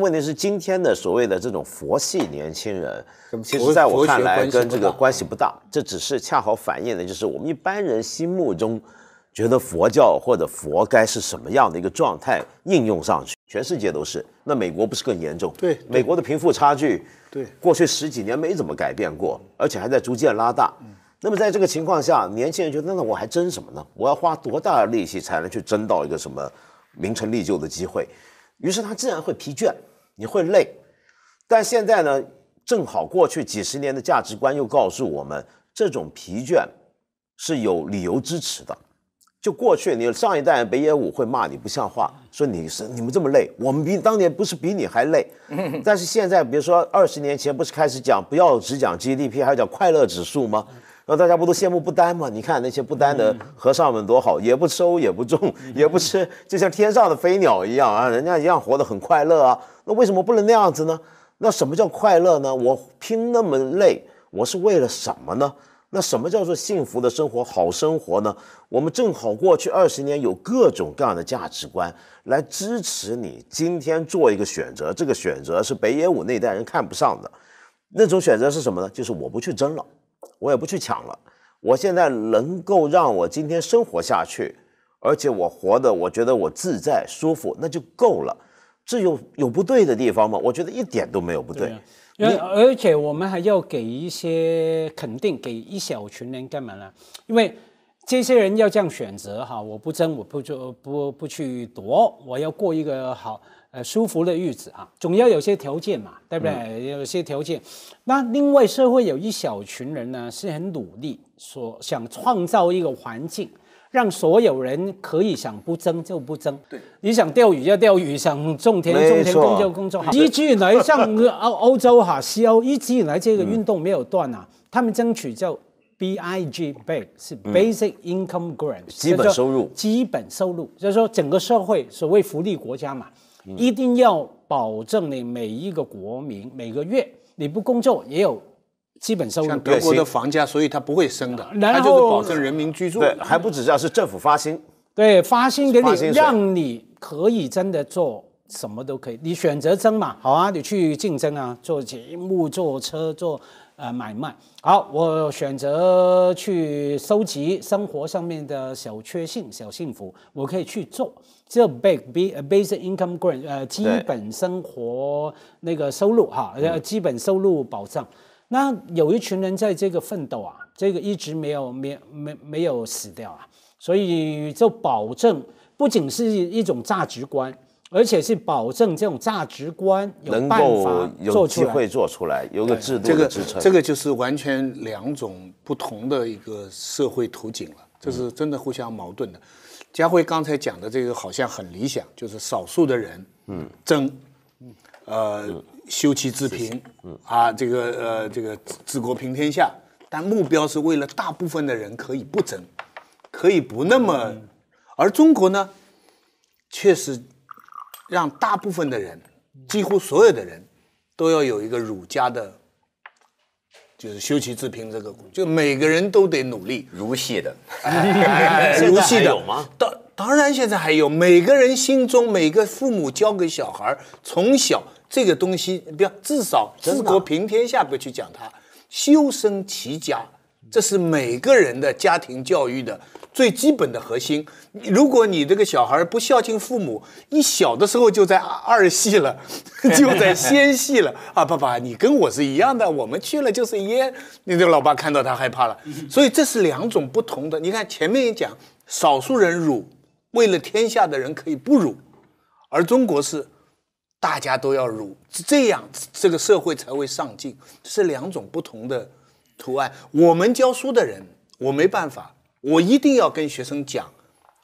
问题是今天的所谓的这种佛系年轻人，其实在我看来跟这个关系不大。这只是恰好反映的就是我们一般人心目中觉得佛教或者佛该是什么样的一个状态应用上去，全世界都是。那美国不是更严重？对，美国的贫富差距，对，过去十几年没怎么改变过，而且还在逐渐拉大。嗯，那么在这个情况下，年轻人觉得那我还争什么呢？我要花多大的力气才能去争到一个什么名成利就的机会？于是他自然会疲倦，你会累，但现在呢？正好过去几十年的价值观又告诉我们，这种疲倦是有理由支持的。就过去，你上一代北野武会骂你不像话，说你是你们这么累，我们比当年不是比你还累？但是现在，比如说二十年前，不是开始讲不要只讲 GDP，还要讲快乐指数吗？那大家不都羡慕不丹吗？你看那些不丹的和尚们多好，也不收，也不种，也不吃，就像天上的飞鸟一样啊，人家一样活得很快乐啊。那为什么不能那样子呢？那什么叫快乐呢？我拼那么累，我是为了什么呢？那什么叫做幸福的生活、好生活呢？我们正好过去二十年有各种各样的价值观来支持你今天做一个选择，这个选择是北野武那代人看不上的，那种选择是什么呢？就是我不去争了。我也不去抢了，我现在能够让我今天生活下去，而且我活的我觉得我自在舒服，那就够了。这有有不对的地方吗？我觉得一点都没有不对。而而且我们还要给一些肯定，给一小群人干嘛呢？因为。这些人要这样选择哈，我不争，我不就不不去夺，我要过一个好呃舒服的日子啊，总要有些条件嘛，对不对？有些条件。那另外社会有一小群人呢，是很努力，所想创造一个环境，让所有人可以想不争就不争，对，你想钓鱼就钓鱼，想种田种田工作工作。依以来像欧欧洲哈，西欧一直以来这个运动没有断啊，他们争取就。B I G Bank 是 Basic Income Grant，基本收入，基本收入，就是说整个社会所谓福利国家嘛，一定要保证你每一个国民每个月你不工作也有基本收入。像德国的房价，所以它不会升的，它就是保证人民居住。对，还不止这样，是政府发薪。对，发薪给你，让你可以真的做什么都可以，你选择增嘛，好啊，你去竞争啊，做节目，做车，做呃，买卖好，我选择去收集生活上面的小确幸、小幸福，我可以去做。这 base b a s i c income g r a n t 呃，基本生活那个收入哈，呃，基本收入保障。那有一群人在这个奋斗啊，这个一直没有没没没有死掉啊，所以就保证不仅是一种价值观。而且是保证这种价值观能有办法做出来，有个制度支撑。这个就是完全两种不同的一个社会图景了，这是真的互相矛盾的。佳辉刚才讲的这个好像很理想，就是少数的人嗯争呃修齐治平啊，这个呃这个治国平天下，但目标是为了大部分的人可以不争，可以不那么。而中国呢，确实。让大部分的人，几乎所有的人，都要有一个儒家的，就是修齐治平这个，就每个人都得努力，儒系的，儒系的，当当然现在还有，每个人心中每个父母教给小孩从小这个东西，不要至少治国平天下不去讲它，修身齐家。这是每个人的家庭教育的最基本的核心。如果你这个小孩不孝敬父母，一小的时候就在二系了，就在先系了啊！爸爸，你跟我是一样的，我们去了就是烟。你这个老爸看到他害怕了，所以这是两种不同的。你看前面也讲，少数人辱，为了天下的人可以不辱，而中国是大家都要辱，这样，这个社会才会上进，是两种不同的。图案，我们教书的人，我没办法，我一定要跟学生讲，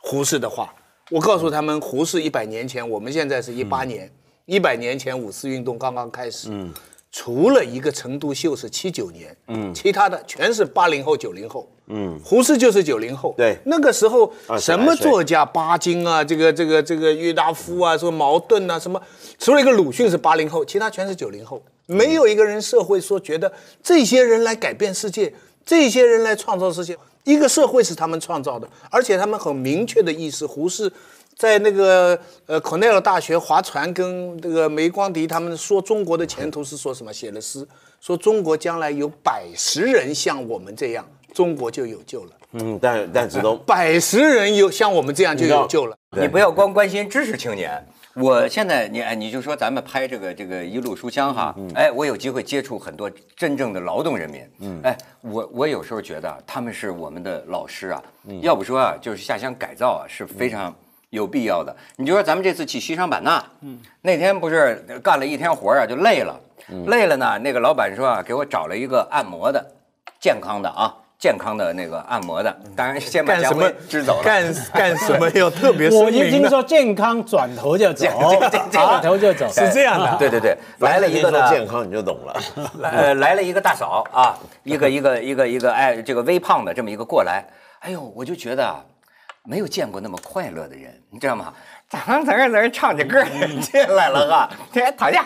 胡适的话。我告诉他们，胡适一百年前，我们现在是一八年，一百年前五四运动刚刚开始。嗯。除了一个成都秀是七九年，其他的全是八零后、九零后。嗯。胡适就是九零后。对。那个时候，什么作家巴金啊，这个这个这个郁达夫啊，什么茅盾啊，什么，除了一个鲁迅是八零后，其他全是九零后。没有一个人社会说觉得这些人来改变世界，这些人来创造世界。一个社会是他们创造的，而且他们很明确的意思。胡适在那个呃康奈尔大学划船，跟那个梅光迪他们说中国的前途是说什么？写了诗，说中国将来有百十人像我们这样，中国就有救了。嗯，但但只懂百十人有像我们这样就有救了，你不要光关心知识青年。我现在你哎，你就说咱们拍这个这个一路书香哈，哎，我有机会接触很多真正的劳动人民，嗯，哎，我我有时候觉得他们是我们的老师啊，要不说啊，就是下乡改造啊是非常有必要的。你就说咱们这次去西双版纳，嗯，那天不是干了一天活儿啊，就累了，累了呢，那个老板说啊，给我找了一个按摩的，健康的啊。健康的那个按摩的，当然先把家薇支走了。干干什么要特别？我一听说健康，转头就走。转头就走是这样的。对对对，来了一个呢。健康你就懂了。呃，来了一个大嫂啊，一个一个一个一个哎，这个微胖的这么一个过来，哎呦，我就觉得没有见过那么快乐的人，你知道吗？咱咱这咱这唱着歌儿进来了哈，躺下，厌。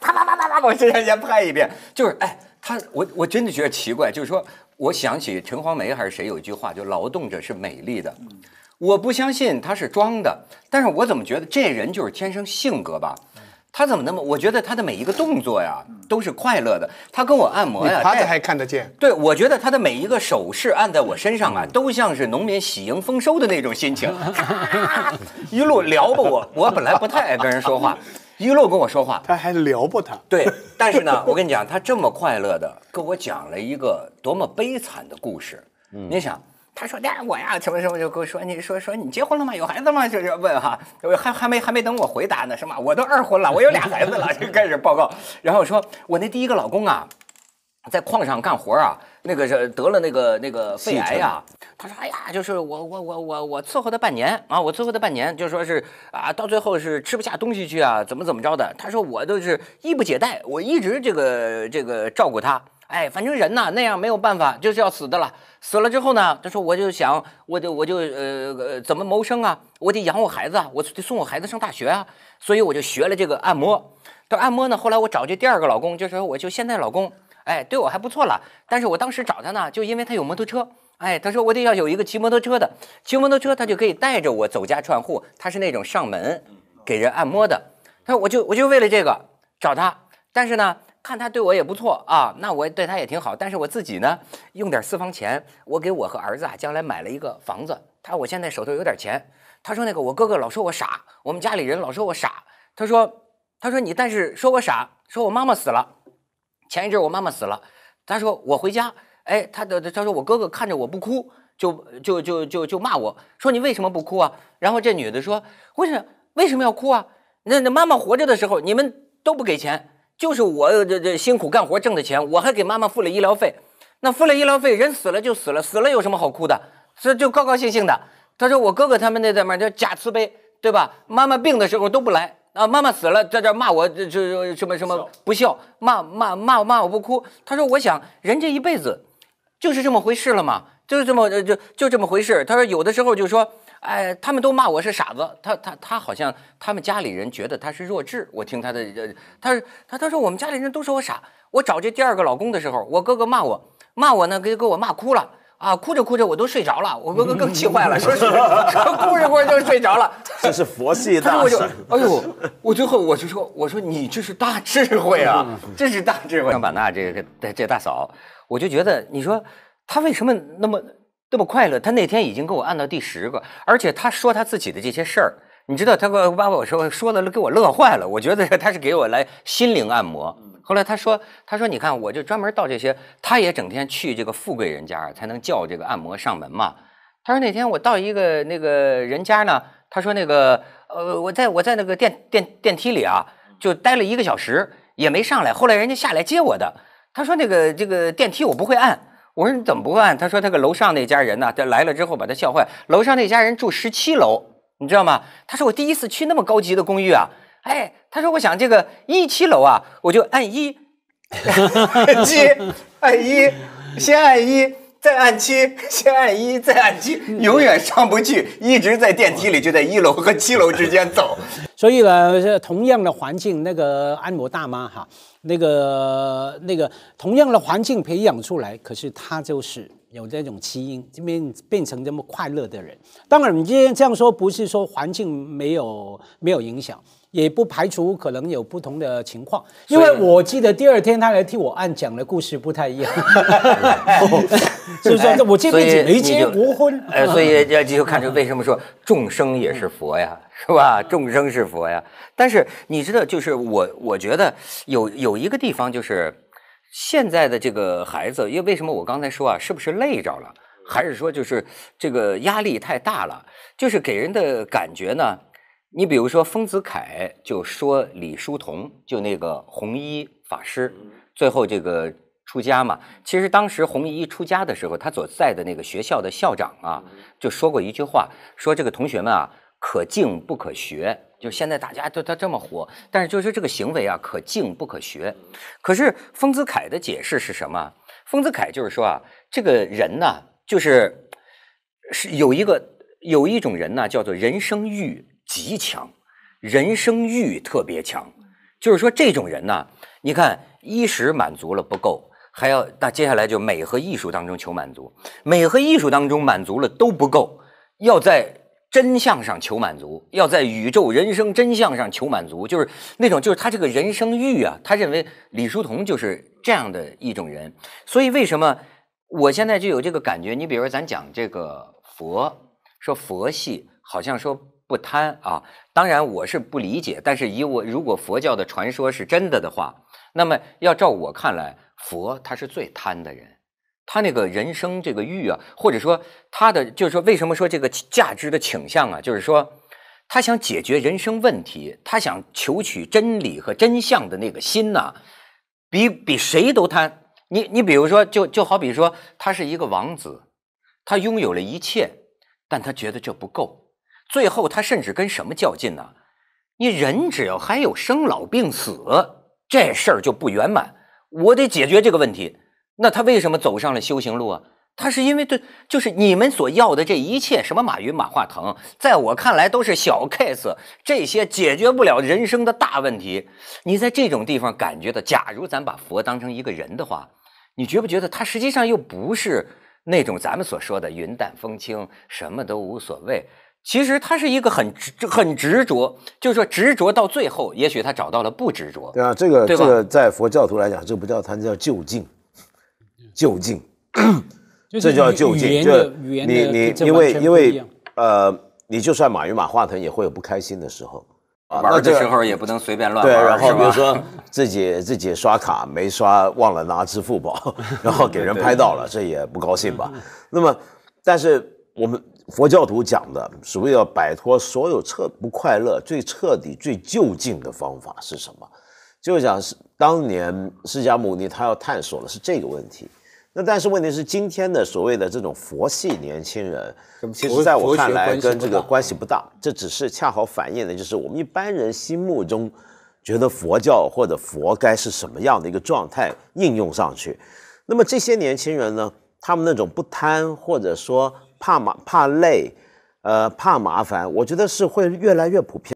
啪啪啪啪啪，我先先拍一遍，就是哎。他，我我真的觉得奇怪，就是说，我想起陈黄梅还是谁有一句话，就劳动者是美丽的。我不相信他是装的，但是我怎么觉得这人就是天生性格吧？他怎么那么？我觉得他的每一个动作呀，都是快乐的。他跟我按摩呀，他字还看得见。对，我觉得他的每一个手势按在我身上啊，都像是农民喜迎丰收的那种心情。一路聊吧，我我本来不太爱跟人说话。一路跟我说话，他还撩拨他？对，但是呢，我跟你讲，他这么快乐的跟我讲了一个多么悲惨的故事。你想，他说：“那我呀，什么什么就跟我说，你说说你结婚了吗？有孩子吗？”就是问哈，还还没还没等我回答呢，什么？我都二婚了，我有俩孩子了，就开始报告。然后说：“我那第一个老公啊。”在矿上干活啊，那个是得了那个那个肺癌呀。他说：“哎呀，就是我我我我我伺候他半年啊，我伺候他半年，就说是啊，到最后是吃不下东西去啊，怎么怎么着的。”他说：“我都是衣不解带，我一直这个这个照顾他。哎，反正人呢那样没有办法，就是要死的了。死了之后呢，他说我就想，我就我就呃呃怎么谋生啊？我得养我孩子啊，我得送我孩子上大学啊。所以我就学了这个按摩。说按摩呢，后来我找这第二个老公，就是我就现在老公。”哎，对我还不错了，但是我当时找他呢，就因为他有摩托车。哎，他说我得要有一个骑摩托车的，骑摩托车他就可以带着我走家串户，他是那种上门给人按摩的。他说我就我就为了这个找他，但是呢，看他对我也不错啊，那我对他也挺好。但是我自己呢，用点私房钱，我给我和儿子啊将来买了一个房子。他说我现在手头有点钱。他说那个我哥哥老说我傻，我们家里人老说我傻。他说他说你但是说我傻，说我妈妈死了。前一阵我妈妈死了，她说我回家，哎，她的说我哥哥看着我不哭，就就就就就骂我说你为什么不哭啊？然后这女的说为什么为什么要哭啊？那那妈妈活着的时候你们都不给钱，就是我这这辛苦干活挣的钱，我还给妈妈付了医疗费，那付了医疗费人死了就死了，死了有什么好哭的？这就高高兴兴的。她说我哥哥他们那怎么叫假慈悲对吧？妈妈病的时候都不来。啊！妈妈死了，在这骂我，这这什么什么不孝，骂骂骂我骂我不哭。他说，我想人这一辈子，就是这么回事了嘛，就是这么就就这么回事。他说，有的时候就说，哎，他们都骂我是傻子。他他他好像他们家里人觉得他是弱智。我听他的，他他他说我们家里人都说我傻。我找这第二个老公的时候，我哥哥骂我，骂我呢，给给我骂哭了。啊，哭着哭着我都睡着了，我哥哥更气坏了，说说哭着哭着就睡着了，这是佛系我就，哎呦，我最后我就说，我说你这是大智慧啊，这是大智慧。张版纳这个这这大嫂，我就觉得，你说她为什么那么那么快乐？她那天已经给我按到第十个，而且她说她自己的这些事儿。你知道他给我把我说说的给我乐坏了。我觉得他是给我来心灵按摩。后来他说：“他说你看，我就专门到这些，他也整天去这个富贵人家才能叫这个按摩上门嘛。”他说那天我到一个那个人家呢，他说那个呃，我在我在那个电电电梯里啊，就待了一个小时也没上来。后来人家下来接我的。他说那个这个电梯我不会按，我说你怎么不按？他说那个楼上那家人呢，他来了之后把他笑坏。楼上那家人住十七楼。你知道吗？他说我第一次去那么高级的公寓啊，哎，他说我想这个一七楼啊，我就按一 七，按一，先按一，再按七，先按一，再按七，永远上不去，一直在电梯里，就在一楼和七楼之间走。所以呢，同样的环境，那个按摩大妈哈，那个那个同样的环境培养出来，可是她就是。有这种基因，变变成这么快乐的人。当然，你今天这样说，不是说环境没有没有影响，也不排除可能有不同的情况。因为我记得第二天他来替我按讲的故事不太一样，是不是？我这辈子没结过婚，呃，所以这就看出为什么说众生也是佛呀，是吧？众生是佛呀。但是你知道，就是我我觉得有有一个地方就是。现在的这个孩子，因为为什么我刚才说啊，是不是累着了，还是说就是这个压力太大了，就是给人的感觉呢？你比如说丰子恺就说李叔同，就那个弘一法师，最后这个出家嘛。其实当时弘一出家的时候，他所在的那个学校的校长啊，就说过一句话，说这个同学们啊。可敬不可学，就现在大家都他这么火，但是就是这个行为啊，可敬不可学。可是丰子恺的解释是什么？丰子恺就是说啊，这个人呢，就是是有一个有一种人呢，叫做人生欲极强，人生欲特别强。就是说这种人呢，你看衣食满足了不够，还要那接下来就美和艺术当中求满足，美和艺术当中满足了都不够，要在。真相上求满足，要在宇宙人生真相上求满足，就是那种，就是他这个人生欲啊，他认为李叔同就是这样的一种人，所以为什么我现在就有这个感觉？你比如咱讲这个佛，说佛系好像说不贪啊，当然我是不理解，但是以我如果佛教的传说是真的的话，那么要照我看来，佛他是最贪的人。他那个人生这个欲啊，或者说他的就是说，为什么说这个价值的倾向啊，就是说，他想解决人生问题，他想求取真理和真相的那个心呐，比比谁都贪。你你比如说，就就好比说，他是一个王子，他拥有了一切，但他觉得这不够。最后，他甚至跟什么较劲呢？你人只要还有生老病死这事儿就不圆满，我得解决这个问题。那他为什么走上了修行路啊？他是因为对，就是你们所要的这一切，什么马云、马化腾，在我看来都是小 case，这些解决不了人生的大问题。你在这种地方感觉到，假如咱把佛当成一个人的话，你觉不觉得他实际上又不是那种咱们所说的云淡风轻，什么都无所谓？其实他是一个很执、很执着，就是说执着到最后，也许他找到了不执着。对啊，这个这个，在佛教徒来讲，这不叫他叫究竟。就近，这叫就近。就你你因为因为呃，你就算马云马化腾也会有不开心的时候啊。那这时候也不能随便乱玩，然后比如说自己自己刷卡没刷，忘了拿支付宝，然后给人拍到了，这也不高兴吧？那么，但是我们佛教徒讲的，所谓要摆脱所有彻不快乐，最彻底、最就近的方法是什么？就讲是当年释迦牟尼他要探索的是这个问题。那但是问题是，今天的所谓的这种佛系年轻人，其实在我看来跟这个关系不大。这只是恰好反映的，就是我们一般人心目中觉得佛教或者佛该是什么样的一个状态应用上去。那么这些年轻人呢，他们那种不贪或者说怕麻怕累，呃怕麻烦，我觉得是会越来越普遍。